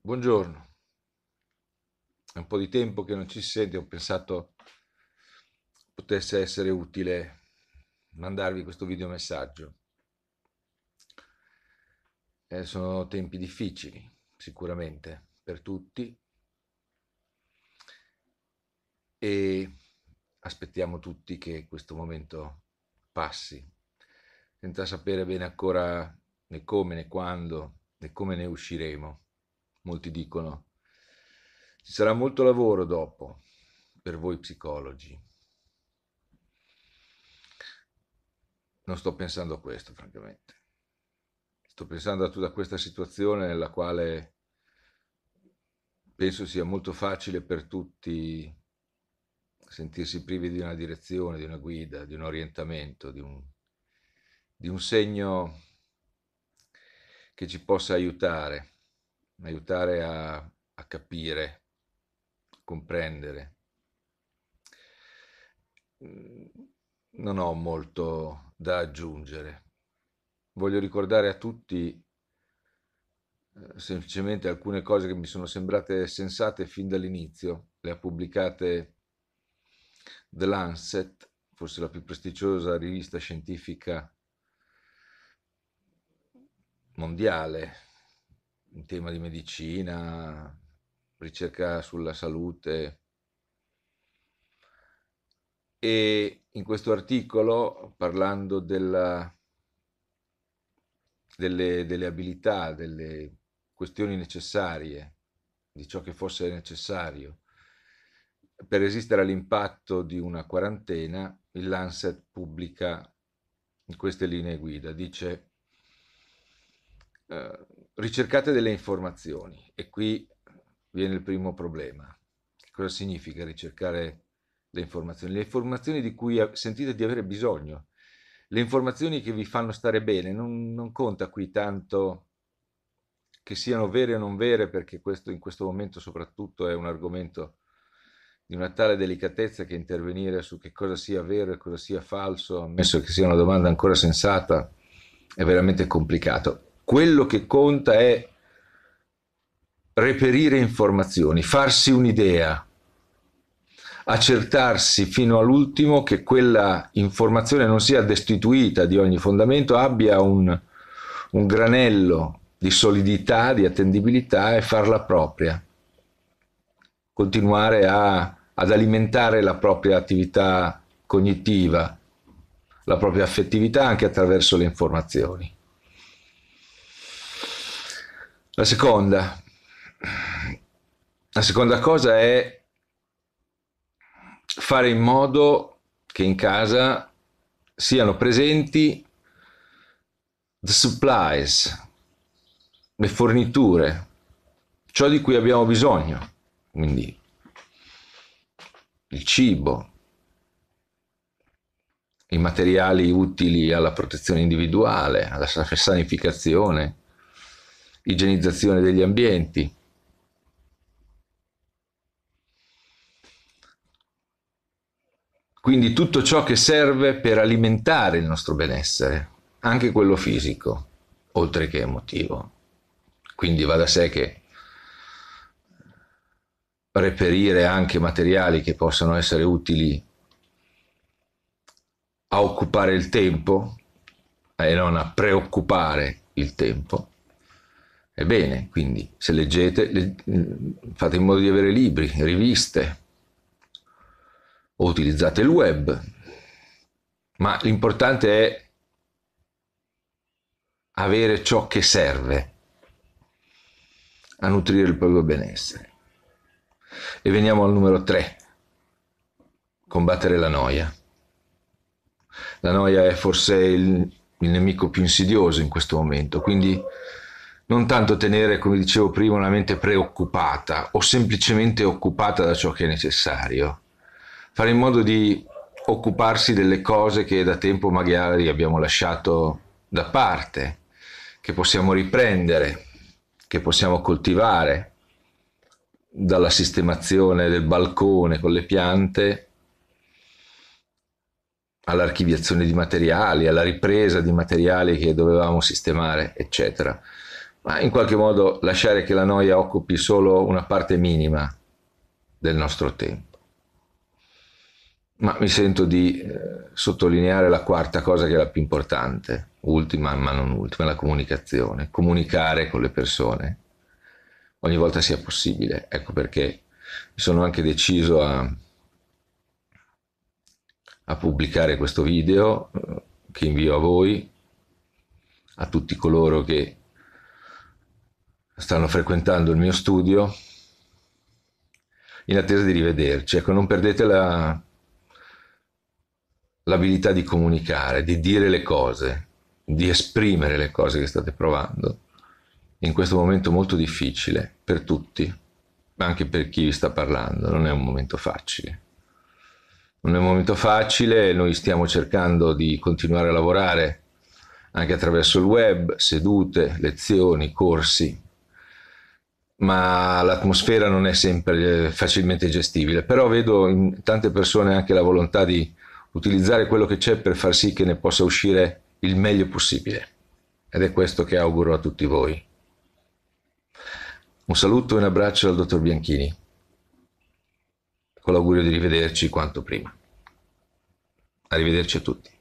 Buongiorno. È un po' di tempo che non ci si sente, ho pensato potesse essere utile mandarvi questo video messaggio. Eh, sono tempi difficili, sicuramente, per tutti. E aspettiamo tutti che questo momento passi, senza sapere bene ancora né come né quando né come ne usciremo molti dicono. Ci sarà molto lavoro dopo per voi psicologi. Non sto pensando a questo, francamente. Sto pensando a tutta questa situazione nella quale penso sia molto facile per tutti sentirsi privi di una direzione, di una guida, di un orientamento, di un, di un segno che ci possa aiutare aiutare a, a capire, a comprendere. Mm, non ho molto da aggiungere. Voglio ricordare a tutti eh, semplicemente alcune cose che mi sono sembrate sensate fin dall'inizio. Le ha pubblicate The Lancet, forse la più prestigiosa rivista scientifica mondiale un tema di medicina, ricerca sulla salute. E in questo articolo, parlando della, delle, delle abilità, delle questioni necessarie, di ciò che fosse necessario per resistere all'impatto di una quarantena, il Lancet pubblica queste linee guida. Dice eh, ricercate delle informazioni e qui viene il primo problema. Cosa significa ricercare le informazioni? Le informazioni di cui sentite di avere bisogno, le informazioni che vi fanno stare bene, non, non conta qui tanto che siano vere o non vere, perché questo in questo momento soprattutto è un argomento di una tale delicatezza che intervenire su che cosa sia vero e cosa sia falso, ammesso che sia una domanda ancora sensata, è veramente complicato quello che conta è reperire informazioni, farsi un'idea, accertarsi fino all'ultimo che quella informazione non sia destituita di ogni fondamento, abbia un, un granello di solidità, di attendibilità e farla propria. Continuare a, ad alimentare la propria attività cognitiva, la propria affettività anche attraverso le informazioni. La seconda, la seconda cosa è fare in modo che in casa siano presenti the supplies, le forniture, ciò di cui abbiamo bisogno, quindi il cibo, i materiali utili alla protezione individuale, alla sanificazione, igienizzazione degli ambienti. Quindi tutto ciò che serve per alimentare il nostro benessere, anche quello fisico, oltre che emotivo. Quindi va da sé che reperire anche materiali che possano essere utili a occupare il tempo e non a preoccupare il tempo Ebbene, quindi se leggete, mm, fate in modo di avere libri, riviste o utilizzate il web, ma l'importante è avere ciò che serve a nutrire il proprio benessere. E veniamo al numero 3, combattere la noia. La noia è forse il, il nemico più insidioso in questo momento, quindi non tanto tenere, come dicevo prima, la mente preoccupata o semplicemente occupata da ciò che è necessario, fare in modo di occuparsi delle cose che da tempo magari abbiamo lasciato da parte, che possiamo riprendere, che possiamo coltivare, dalla sistemazione del balcone con le piante all'archiviazione di materiali, alla ripresa di materiali che dovevamo sistemare, eccetera ma in qualche modo lasciare che la noia occupi solo una parte minima del nostro tempo. Ma mi sento di eh, sottolineare la quarta cosa che è la più importante, ultima ma non ultima, la comunicazione, comunicare con le persone ogni volta sia possibile. Ecco perché mi sono anche deciso a, a pubblicare questo video eh, che invio a voi, a tutti coloro che stanno frequentando il mio studio in attesa di rivederci. Ecco, non perdete la, l'abilità di comunicare, di dire le cose, di esprimere le cose che state provando in questo momento molto difficile per tutti, ma anche per chi vi sta parlando. Non è un momento facile. Non è un momento facile, noi stiamo cercando di continuare a lavorare anche attraverso il web, sedute, lezioni, corsi, ma l'atmosfera non è sempre eh, facilmente gestibile. Però vedo in tante persone anche la volontà di utilizzare quello che c'è per far sì che ne possa uscire il meglio possibile. Ed è questo che auguro a tutti voi. Un saluto e un abbraccio dal dottor Bianchini, con l'augurio di rivederci quanto prima. Arrivederci a tutti.